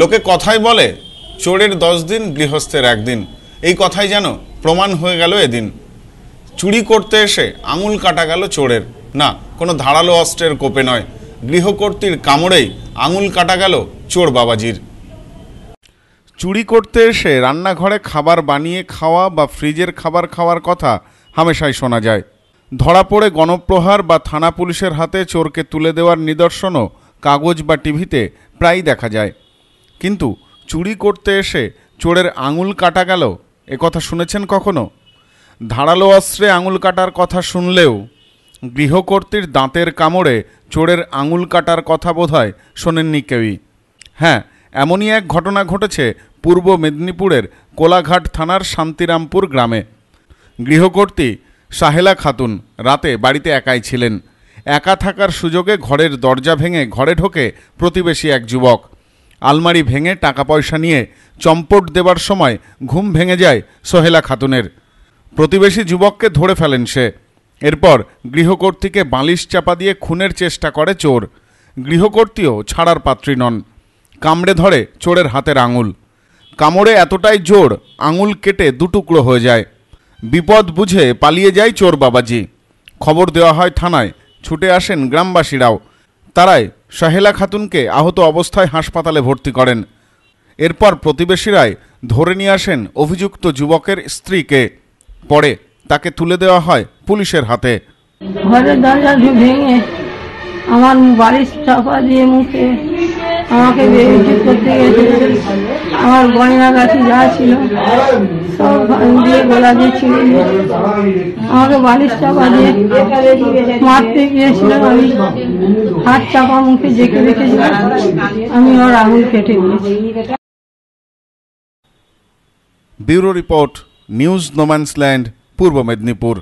লোকে কথাই বলে চোরের দশ দিন গৃহস্থের একদিন এই কথাই যেন প্রমাণ হয়ে গেল এদিন চুরি করতে এসে আঙুল কাটা গেল চোরের না কোনো ধারালো অস্ত্রের কোপে নয় গৃহকর্তীর কামড়েই আঙুল কাটা গেল চোর বাবাজির চুরি করতে এসে রান্নাঘরে খাবার বানিয়ে খাওয়া বা ফ্রিজের খাবার খাওয়ার কথা হামেশাই শোনা যায় ধরা পড়ে গণপ্রহার বা থানা পুলিশের হাতে চোরকে তুলে দেওয়ার নিদর্শনও কাগজ বা টিভিতে প্রায়ই দেখা যায় কিন্তু চুরি করতে এসে চোরের আঙুল কাটা গেল এ কথা শুনেছেন কখনো ধারালো অস্ত্রে আঙুল কাটার কথা শুনলেও গৃহকর্তীর দাঁতের কামড়ে চোরের আঙুল কাটার কথা বোধহয় শোনেননি কেউই হ্যাঁ এমনই এক ঘটনা ঘটেছে পূর্ব মেদিনীপুরের কোলাঘাট থানার শান্তিরামপুর গ্রামে গৃহকর্তী সাহেলা খাতুন রাতে বাড়িতে একাই ছিলেন একা থাকার সুযোগে ঘরের দরজা ভেঙে ঘরে ঢোকে প্রতিবেশী এক যুবক আলমারি ভেঙে টাকা পয়সা নিয়ে চম্পট দেবার সময় ঘুম ভেঙে যায় সোহেলা খাতুনের প্রতিবেশী যুবককে ধরে ফেলেন সে এরপর গৃহকর্তীকে বালিশ চাপা দিয়ে খুনের চেষ্টা করে চোর গৃহকর্তীও ছাড়ার পাত্রী নন কামড়ে ধরে চোরের হাতের আঙুল কামড়ে এতটাই জোর আঙুল কেটে দুটুকরো হয়ে যায় বিপদ বুঝে পালিয়ে যায় চোর বাবাজি খবর দেওয়া হয় থানায় ছুটে আসেন গ্রামবাসীরাও তারাই শাহেলা খাতুনকে আহত অবস্থায় হাসপাতালে ভর্তি করেন এরপর প্রতিবেশীরাই ধরে নিয়ে আসেন অভিযুক্ত যুবকের স্ত্রীকে পরে তাকে তুলে দেওয়া হয় পুলিশের হাতে ঘরের দরজা ভেঙে আমার বাড়ির চাপা দিয়ে মুখে আমাকে করতে গেছে আমার গয়না গাছে যা ছিল সব দিয়ে গোলা দিয়ে ছিঁড়ে আমাকে বালিশ চাপা দিয়ে মারতে গিয়েছিলাম আমি হাত চাপা মুখে জেঁকে রেখেছিলাম আমি ওর আঙুল কেটে দিয়েছি ব্যুরো রিপোর্ট নিউজ নোম্যান্সল্যান্ড পূর্ব মেদিনীপুর